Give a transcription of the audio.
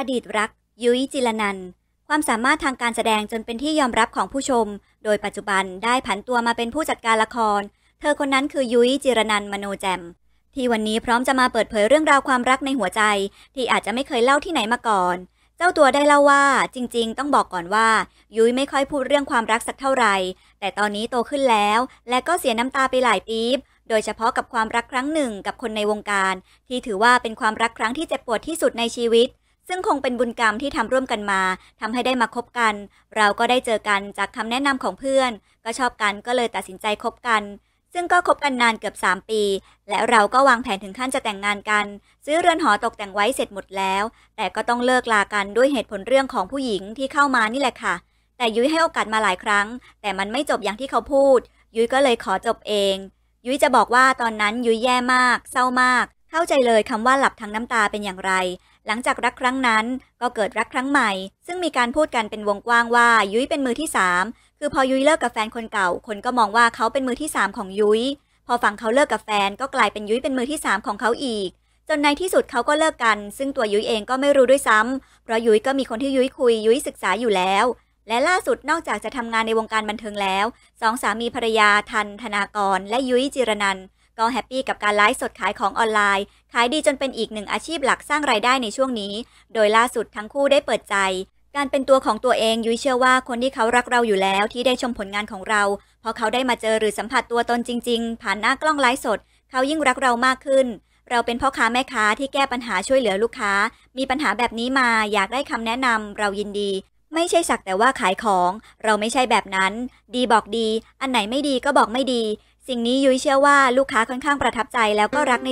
อดีตรักยุ้ยจิรนันความสามารถทางการแสดงจนเป็นที่ยอมรับของผู้ชม โดยปัจจุบันได้ผันตัวมาเป็นผู้จัดการละคร เธอคนนั้นคือยุ้ยจิรนันมโนแจม ที่วันนี้พร้อมจะมาเปิดเผยเรื่องราวความรักในหัวใจ ที่อาจจะไม่เคยเล่าที่ไหนมาก่อน เจ้าตัวได้เล่าว่าจริงๆต้องบอกก่อนว่า ยุ้ยไม่ค่อยพูดเรื่องความรักสักเท่าไหร่ แต่ตอนนี้โตขึ้นแล้วและก็เสียน้ำตาไปหลายปี๊บดยเฉพาะกับความรักครั้งหนึ่งกับคนในวงการ ที่ถือว่าเป็นความรักครั้งที่เจ็บปวดที่สุดในชีวิตซึ่งคงเป็นบุญกรรมที่ทำร่วมกันมา ทำให้ได้มาคบกัน เราก็ได้เจอกันจากคำแนะนำของเพื่อน ก็ชอบกันก็เลยตัดสินใจคบกัน ซึ่งก็คบกันนานเกือบ 3 ปี และเราก็วางแผนถึงขั้นจะแต่งงานกัน ซื้อเรือนหอตกแต่งไว้เสร็จหมดแล้ว แต่ก็ต้องเลิกลากันด้วยเหตุผลเรื่องของผู้หญิงที่เข้ามานี่แหละค่ะ แต่ยุ้ยให้โอกาสมาหลายครั้ง แต่มันไม่จบอย่างที่เขาพูด ยุ้ยก็เลยขอจบเอง ยุ้ยจะบอกว่าตอนนั้นยุ้ยแย่มาก เศร้ามาก เข้าใจเลยคำว่าหลับทั้งน้ำตาเป็นอย่างไรหลังจากรักครั้งนั้นก็เกิดรักครั้งใหม่ ซึ่งมีการพูดกันเป็นวงกว้างว่ายุ้ยเป็นมือที่ 3 คือพอยุ้ยเลิกกับแฟนคนเก่า คนก็มองว่าเขาเป็นมือที่ 3 ของยุ้ยพอฝั่งเขาเลิกกับแฟนก็กลายเป็นยุ้ยเป็นมือที่ 3 ของเขาอีก จนในที่สุดเขาก็เลิกกัน ซึ่งตัวยุ้ยเองก็ไม่รู้ด้วยซ้ำ เพราะยุ้ยก็มีคนที่ยุ้ยคุยยุ้ยศึกษาอยู่แล้ว และล่าสุดนอกจากจะทำงานในวงการบันเทิงแล้วสองสามีภรรยาทันธนากรและยุ้ยจิรนันท์็แฮปปี้กับการไลฟ์สดขายของออนไลน์ ขายดีจนเป็นอีกหนึ่งอาชีพหลักสร้างรายได้ในช่วงนี้ โดยล่าสุดทั้งคู่ได้เปิดใจ การเป็นตัวของตัวเองยุ้ยเชื่อว่าคนที่เขารักเราอยู่แล้วที่ได้ชมผลงานของเราพอเขาได้มาเจอหรือสัมผัสตัวตนจริง ๆ ผ่านหน้ากล้องไลฟ์สด เขายิ่งรักเรามากขึ้น เราเป็นพ่อค้าแม่ค้าที่แก้ปัญหาช่วยเหลือลูกค้า มีปัญหาแบบนี้มาอยากได้คำแนะนำเรายินดี ไม่ใช่สักแต่ว่าขายของ เราไม่ใช่แบบนั้น ดีบอกดี อันไหนไม่ดีก็บอกไม่ดีสิ่งนี้ยุ้ยเชื่อว่าลูกค้าค่อนข้างประทับใจแล้วก็รักใน